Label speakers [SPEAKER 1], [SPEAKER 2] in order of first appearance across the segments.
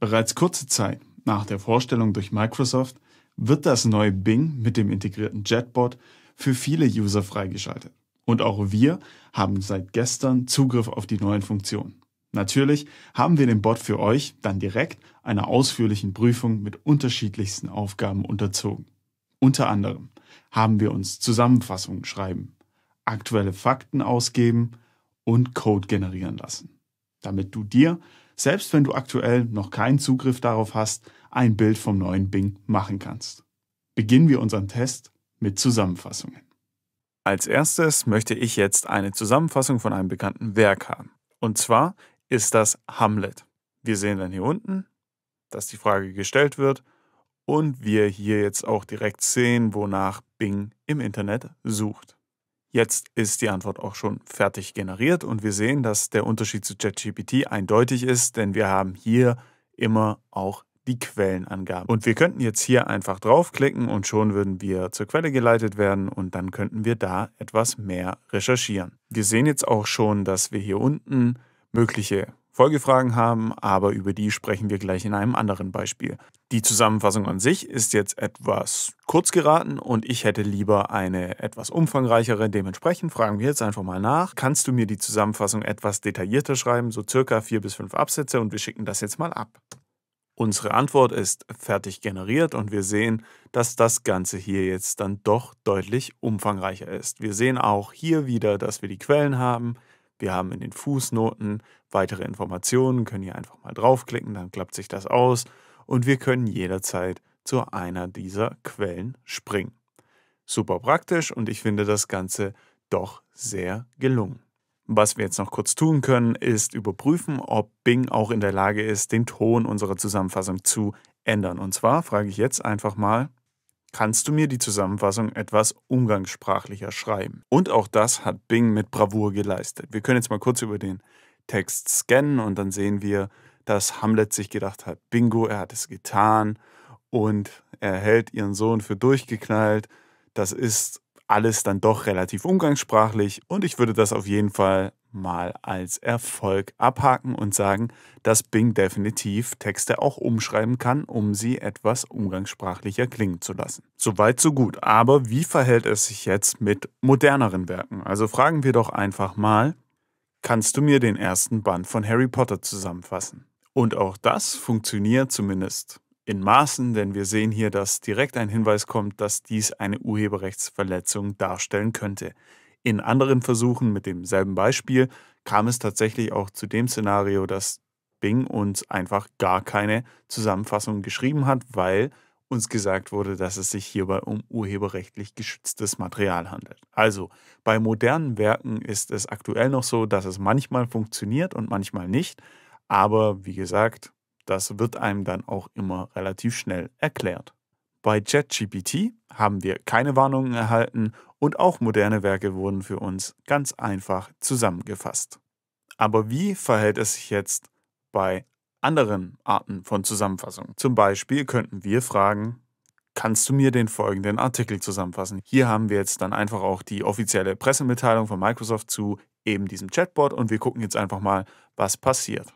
[SPEAKER 1] Bereits kurze Zeit nach der Vorstellung durch Microsoft wird das neue Bing mit dem integrierten Jetbot für viele User freigeschaltet. Und auch wir haben seit gestern Zugriff auf die neuen Funktionen. Natürlich haben wir den Bot für euch dann direkt einer ausführlichen Prüfung mit unterschiedlichsten Aufgaben unterzogen. Unter anderem haben wir uns Zusammenfassungen schreiben, aktuelle Fakten ausgeben und Code generieren lassen, damit du dir selbst wenn du aktuell noch keinen Zugriff darauf hast, ein Bild vom neuen Bing machen kannst. Beginnen wir unseren Test mit Zusammenfassungen. Als erstes möchte ich jetzt eine Zusammenfassung von einem bekannten Werk haben. Und zwar ist das Hamlet. Wir sehen dann hier unten, dass die Frage gestellt wird und wir hier jetzt auch direkt sehen, wonach Bing im Internet sucht. Jetzt ist die Antwort auch schon fertig generiert und wir sehen, dass der Unterschied zu ChatGPT eindeutig ist, denn wir haben hier immer auch die Quellenangabe. Und wir könnten jetzt hier einfach draufklicken und schon würden wir zur Quelle geleitet werden und dann könnten wir da etwas mehr recherchieren. Wir sehen jetzt auch schon, dass wir hier unten mögliche Folgefragen haben, aber über die sprechen wir gleich in einem anderen Beispiel. Die Zusammenfassung an sich ist jetzt etwas kurz geraten und ich hätte lieber eine etwas umfangreichere. Dementsprechend fragen wir jetzt einfach mal nach. Kannst du mir die Zusammenfassung etwas detaillierter schreiben, so circa vier bis fünf Absätze und wir schicken das jetzt mal ab. Unsere Antwort ist fertig generiert und wir sehen, dass das Ganze hier jetzt dann doch deutlich umfangreicher ist. Wir sehen auch hier wieder, dass wir die Quellen haben. Wir haben in den Fußnoten weitere Informationen, können hier einfach mal draufklicken, dann klappt sich das aus und wir können jederzeit zu einer dieser Quellen springen. Super praktisch und ich finde das Ganze doch sehr gelungen. Was wir jetzt noch kurz tun können, ist überprüfen, ob Bing auch in der Lage ist, den Ton unserer Zusammenfassung zu ändern. Und zwar frage ich jetzt einfach mal, kannst du mir die Zusammenfassung etwas umgangssprachlicher schreiben? Und auch das hat Bing mit Bravour geleistet. Wir können jetzt mal kurz über den Text scannen und dann sehen wir, dass Hamlet sich gedacht hat, bingo, er hat es getan und er hält ihren Sohn für durchgeknallt. Das ist alles dann doch relativ umgangssprachlich und ich würde das auf jeden Fall mal als Erfolg abhaken und sagen, dass Bing definitiv Texte auch umschreiben kann, um sie etwas umgangssprachlicher klingen zu lassen. Soweit so gut, aber wie verhält es sich jetzt mit moderneren Werken? Also fragen wir doch einfach mal, kannst du mir den ersten Band von Harry Potter zusammenfassen? Und auch das funktioniert zumindest in Maßen, denn wir sehen hier, dass direkt ein Hinweis kommt, dass dies eine Urheberrechtsverletzung darstellen könnte. In anderen Versuchen mit demselben Beispiel kam es tatsächlich auch zu dem Szenario, dass Bing uns einfach gar keine Zusammenfassung geschrieben hat, weil uns gesagt wurde, dass es sich hierbei um urheberrechtlich geschütztes Material handelt. Also bei modernen Werken ist es aktuell noch so, dass es manchmal funktioniert und manchmal nicht. Aber wie gesagt, das wird einem dann auch immer relativ schnell erklärt. Bei ChatGPT haben wir keine Warnungen erhalten und auch moderne Werke wurden für uns ganz einfach zusammengefasst. Aber wie verhält es sich jetzt bei anderen Arten von Zusammenfassungen? Zum Beispiel könnten wir fragen, kannst du mir den folgenden Artikel zusammenfassen? Hier haben wir jetzt dann einfach auch die offizielle Pressemitteilung von Microsoft zu eben diesem Chatbot und wir gucken jetzt einfach mal, was passiert.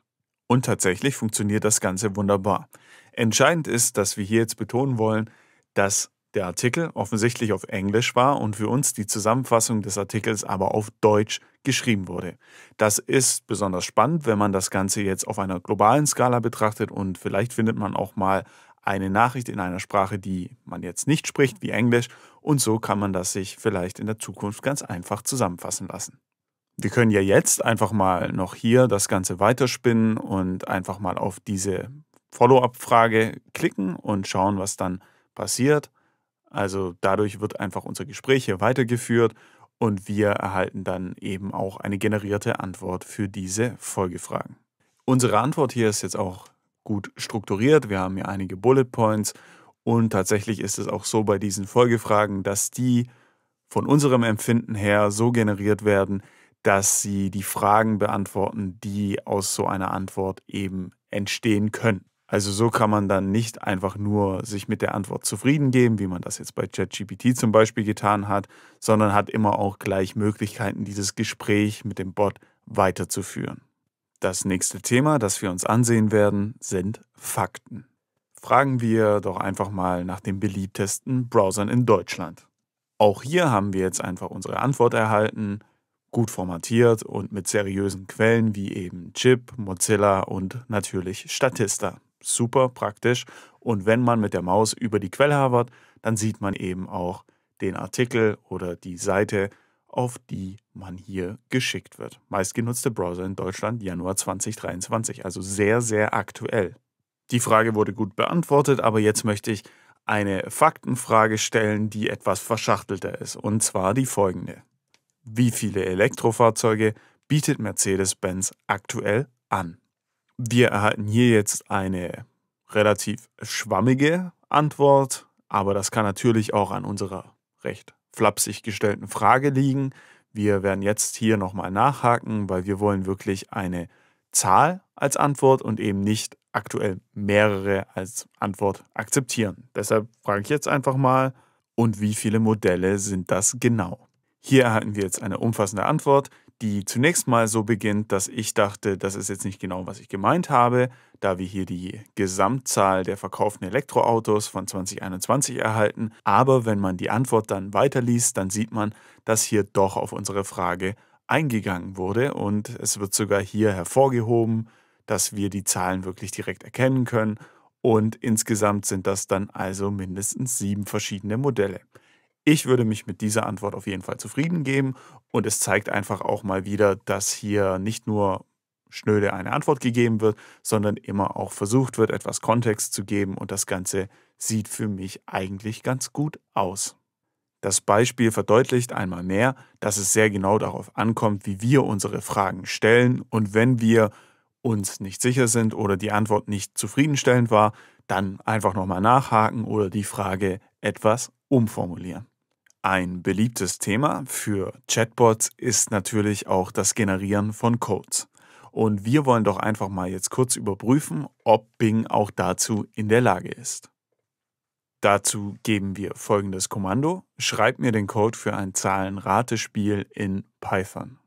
[SPEAKER 1] Und tatsächlich funktioniert das Ganze wunderbar. Entscheidend ist, dass wir hier jetzt betonen wollen, dass der Artikel offensichtlich auf Englisch war und für uns die Zusammenfassung des Artikels aber auf Deutsch geschrieben wurde. Das ist besonders spannend, wenn man das Ganze jetzt auf einer globalen Skala betrachtet und vielleicht findet man auch mal eine Nachricht in einer Sprache, die man jetzt nicht spricht, wie Englisch, und so kann man das sich vielleicht in der Zukunft ganz einfach zusammenfassen lassen wir können ja jetzt einfach mal noch hier das Ganze weiterspinnen und einfach mal auf diese Follow-up-Frage klicken und schauen, was dann passiert. Also dadurch wird einfach unser Gespräch hier weitergeführt und wir erhalten dann eben auch eine generierte Antwort für diese Folgefragen. Unsere Antwort hier ist jetzt auch gut strukturiert. Wir haben hier einige Bullet Points und tatsächlich ist es auch so bei diesen Folgefragen, dass die von unserem Empfinden her so generiert werden, dass sie die Fragen beantworten, die aus so einer Antwort eben entstehen können. Also so kann man dann nicht einfach nur sich mit der Antwort zufrieden geben, wie man das jetzt bei ChatGPT zum Beispiel getan hat, sondern hat immer auch gleich Möglichkeiten, dieses Gespräch mit dem Bot weiterzuführen. Das nächste Thema, das wir uns ansehen werden, sind Fakten. Fragen wir doch einfach mal nach den beliebtesten Browsern in Deutschland. Auch hier haben wir jetzt einfach unsere Antwort erhalten gut formatiert und mit seriösen Quellen wie eben Chip, Mozilla und natürlich Statista. Super praktisch. Und wenn man mit der Maus über die Quelle habert, dann sieht man eben auch den Artikel oder die Seite, auf die man hier geschickt wird. Meistgenutzte Browser in Deutschland Januar 2023, also sehr, sehr aktuell. Die Frage wurde gut beantwortet, aber jetzt möchte ich eine Faktenfrage stellen, die etwas verschachtelter ist, und zwar die folgende. Wie viele Elektrofahrzeuge bietet Mercedes-Benz aktuell an? Wir erhalten hier jetzt eine relativ schwammige Antwort, aber das kann natürlich auch an unserer recht flapsig gestellten Frage liegen. Wir werden jetzt hier nochmal nachhaken, weil wir wollen wirklich eine Zahl als Antwort und eben nicht aktuell mehrere als Antwort akzeptieren. Deshalb frage ich jetzt einfach mal, und wie viele Modelle sind das genau? Hier erhalten wir jetzt eine umfassende Antwort, die zunächst mal so beginnt, dass ich dachte, das ist jetzt nicht genau, was ich gemeint habe, da wir hier die Gesamtzahl der verkauften Elektroautos von 2021 erhalten. Aber wenn man die Antwort dann weiterliest, dann sieht man, dass hier doch auf unsere Frage eingegangen wurde und es wird sogar hier hervorgehoben, dass wir die Zahlen wirklich direkt erkennen können und insgesamt sind das dann also mindestens sieben verschiedene Modelle. Ich würde mich mit dieser Antwort auf jeden Fall zufrieden geben und es zeigt einfach auch mal wieder, dass hier nicht nur schnöde eine Antwort gegeben wird, sondern immer auch versucht wird, etwas Kontext zu geben und das Ganze sieht für mich eigentlich ganz gut aus. Das Beispiel verdeutlicht einmal mehr, dass es sehr genau darauf ankommt, wie wir unsere Fragen stellen und wenn wir uns nicht sicher sind oder die Antwort nicht zufriedenstellend war, dann einfach nochmal nachhaken oder die Frage etwas umformulieren. Ein beliebtes Thema für Chatbots ist natürlich auch das Generieren von Codes. Und wir wollen doch einfach mal jetzt kurz überprüfen, ob Bing auch dazu in der Lage ist. Dazu geben wir folgendes Kommando. Schreib mir den Code für ein Zahlen-Ratespiel in Python.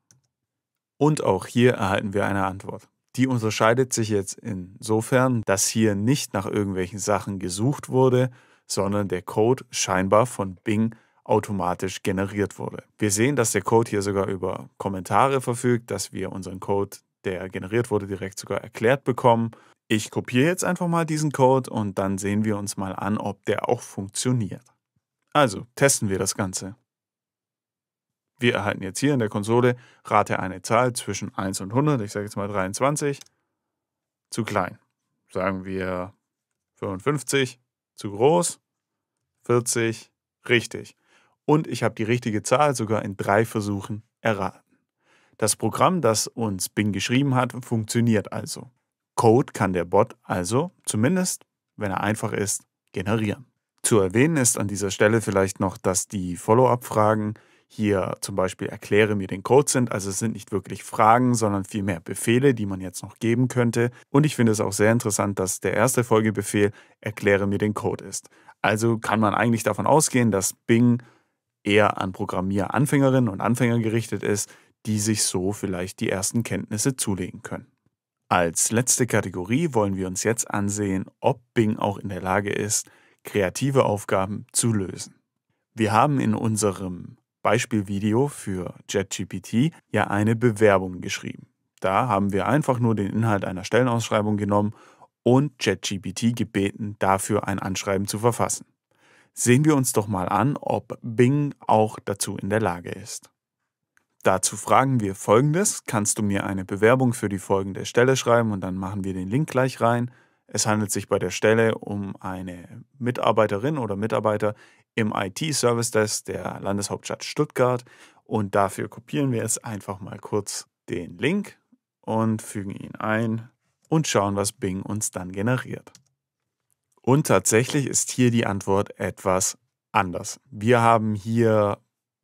[SPEAKER 1] Und auch hier erhalten wir eine Antwort. Die unterscheidet sich jetzt insofern, dass hier nicht nach irgendwelchen Sachen gesucht wurde, sondern der Code scheinbar von Bing automatisch generiert wurde. Wir sehen, dass der Code hier sogar über Kommentare verfügt, dass wir unseren Code, der generiert wurde, direkt sogar erklärt bekommen. Ich kopiere jetzt einfach mal diesen Code und dann sehen wir uns mal an, ob der auch funktioniert. Also testen wir das Ganze. Wir erhalten jetzt hier in der Konsole rate eine Zahl zwischen 1 und 100, ich sage jetzt mal 23, zu klein. Sagen wir 55, zu groß, 40, richtig und ich habe die richtige Zahl sogar in drei Versuchen erraten. Das Programm, das uns Bing geschrieben hat, funktioniert also. Code kann der Bot also, zumindest wenn er einfach ist, generieren. Zu erwähnen ist an dieser Stelle vielleicht noch, dass die Follow-up-Fragen hier zum Beispiel erkläre mir den Code sind. Also es sind nicht wirklich Fragen, sondern vielmehr Befehle, die man jetzt noch geben könnte. Und ich finde es auch sehr interessant, dass der erste Folgebefehl erkläre mir den Code ist. Also kann man eigentlich davon ausgehen, dass Bing eher an Programmieranfängerinnen und Anfänger gerichtet ist, die sich so vielleicht die ersten Kenntnisse zulegen können. Als letzte Kategorie wollen wir uns jetzt ansehen, ob Bing auch in der Lage ist, kreative Aufgaben zu lösen. Wir haben in unserem Beispielvideo für JetGPT ja eine Bewerbung geschrieben. Da haben wir einfach nur den Inhalt einer Stellenausschreibung genommen und JetGPT gebeten, dafür ein Anschreiben zu verfassen sehen wir uns doch mal an, ob Bing auch dazu in der Lage ist. Dazu fragen wir folgendes, kannst du mir eine Bewerbung für die folgende Stelle schreiben und dann machen wir den Link gleich rein. Es handelt sich bei der Stelle um eine Mitarbeiterin oder Mitarbeiter im IT-Service Desk der Landeshauptstadt Stuttgart und dafür kopieren wir jetzt einfach mal kurz den Link und fügen ihn ein und schauen, was Bing uns dann generiert. Und tatsächlich ist hier die Antwort etwas anders. Wir haben hier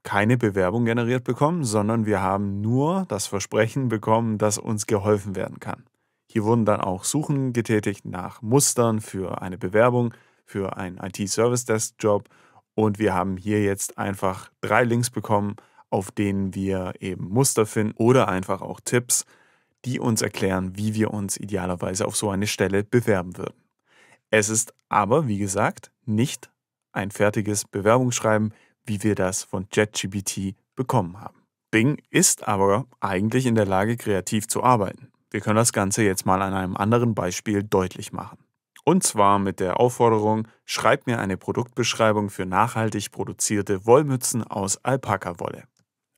[SPEAKER 1] keine Bewerbung generiert bekommen, sondern wir haben nur das Versprechen bekommen, dass uns geholfen werden kann. Hier wurden dann auch Suchen getätigt nach Mustern für eine Bewerbung, für einen IT-Service-Desk-Job und wir haben hier jetzt einfach drei Links bekommen, auf denen wir eben Muster finden oder einfach auch Tipps, die uns erklären, wie wir uns idealerweise auf so eine Stelle bewerben würden. Es ist aber, wie gesagt, nicht ein fertiges Bewerbungsschreiben, wie wir das von ChatGPT bekommen haben. Bing ist aber eigentlich in der Lage, kreativ zu arbeiten. Wir können das Ganze jetzt mal an einem anderen Beispiel deutlich machen. Und zwar mit der Aufforderung, schreib mir eine Produktbeschreibung für nachhaltig produzierte Wollmützen aus Alpaka-Wolle.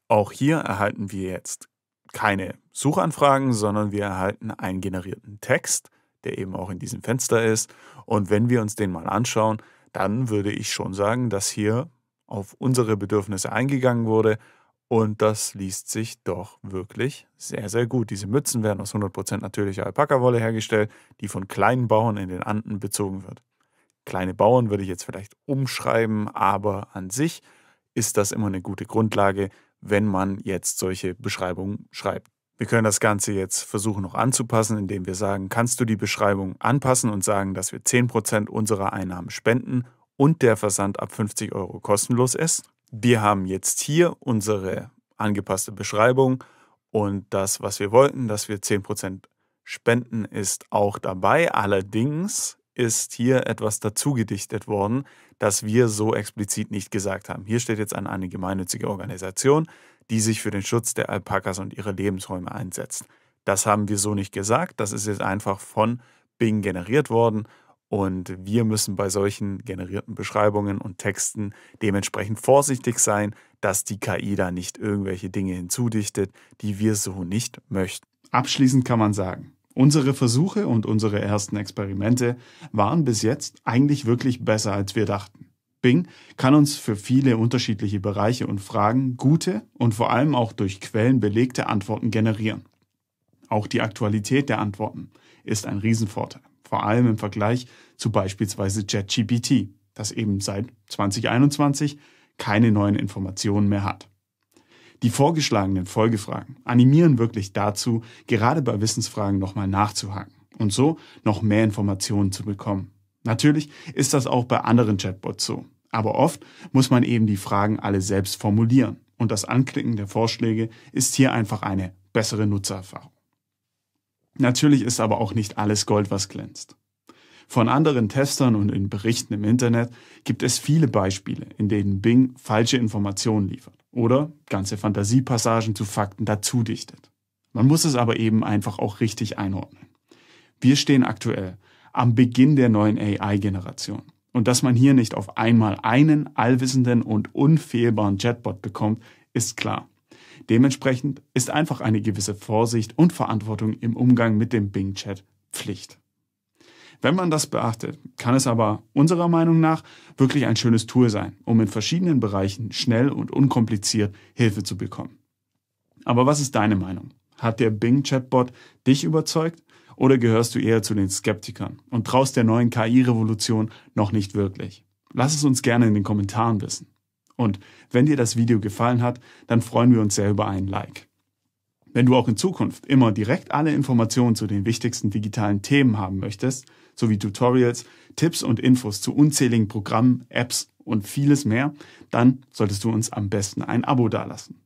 [SPEAKER 1] Auch hier erhalten wir jetzt keine Suchanfragen, sondern wir erhalten einen generierten Text der eben auch in diesem Fenster ist. Und wenn wir uns den mal anschauen, dann würde ich schon sagen, dass hier auf unsere Bedürfnisse eingegangen wurde. Und das liest sich doch wirklich sehr, sehr gut. Diese Mützen werden aus 100% natürlicher Alpakawolle hergestellt, die von kleinen Bauern in den Anden bezogen wird. Kleine Bauern würde ich jetzt vielleicht umschreiben, aber an sich ist das immer eine gute Grundlage, wenn man jetzt solche Beschreibungen schreibt. Wir können das Ganze jetzt versuchen noch anzupassen, indem wir sagen, kannst du die Beschreibung anpassen und sagen, dass wir 10% unserer Einnahmen spenden und der Versand ab 50 Euro kostenlos ist. Wir haben jetzt hier unsere angepasste Beschreibung und das, was wir wollten, dass wir 10% spenden, ist auch dabei. Allerdings ist hier etwas dazugedichtet worden, das wir so explizit nicht gesagt haben. Hier steht jetzt an eine gemeinnützige Organisation, die sich für den Schutz der Alpakas und ihre Lebensräume einsetzt. Das haben wir so nicht gesagt, das ist jetzt einfach von Bing generiert worden und wir müssen bei solchen generierten Beschreibungen und Texten dementsprechend vorsichtig sein, dass die KI da nicht irgendwelche Dinge hinzudichtet, die wir so nicht möchten. Abschließend kann man sagen, Unsere Versuche und unsere ersten Experimente waren bis jetzt eigentlich wirklich besser, als wir dachten. Bing kann uns für viele unterschiedliche Bereiche und Fragen gute und vor allem auch durch Quellen belegte Antworten generieren. Auch die Aktualität der Antworten ist ein Riesenvorteil, vor allem im Vergleich zu beispielsweise ChatGPT, das eben seit 2021 keine neuen Informationen mehr hat. Die vorgeschlagenen Folgefragen animieren wirklich dazu, gerade bei Wissensfragen nochmal nachzuhaken und so noch mehr Informationen zu bekommen. Natürlich ist das auch bei anderen Chatbots so, aber oft muss man eben die Fragen alle selbst formulieren und das Anklicken der Vorschläge ist hier einfach eine bessere Nutzererfahrung. Natürlich ist aber auch nicht alles Gold, was glänzt. Von anderen Testern und in Berichten im Internet gibt es viele Beispiele, in denen Bing falsche Informationen liefert oder ganze Fantasiepassagen zu Fakten dazudichtet. Man muss es aber eben einfach auch richtig einordnen. Wir stehen aktuell am Beginn der neuen AI-Generation. Und dass man hier nicht auf einmal einen allwissenden und unfehlbaren Chatbot bekommt, ist klar. Dementsprechend ist einfach eine gewisse Vorsicht und Verantwortung im Umgang mit dem Bing-Chat Pflicht. Wenn man das beachtet, kann es aber unserer Meinung nach wirklich ein schönes Tool sein, um in verschiedenen Bereichen schnell und unkompliziert Hilfe zu bekommen. Aber was ist deine Meinung? Hat der Bing-Chatbot dich überzeugt oder gehörst du eher zu den Skeptikern und traust der neuen KI-Revolution noch nicht wirklich? Lass es uns gerne in den Kommentaren wissen. Und wenn dir das Video gefallen hat, dann freuen wir uns sehr über einen Like. Wenn du auch in Zukunft immer direkt alle Informationen zu den wichtigsten digitalen Themen haben möchtest, sowie Tutorials, Tipps und Infos zu unzähligen Programmen, Apps und vieles mehr, dann solltest du uns am besten ein Abo dalassen.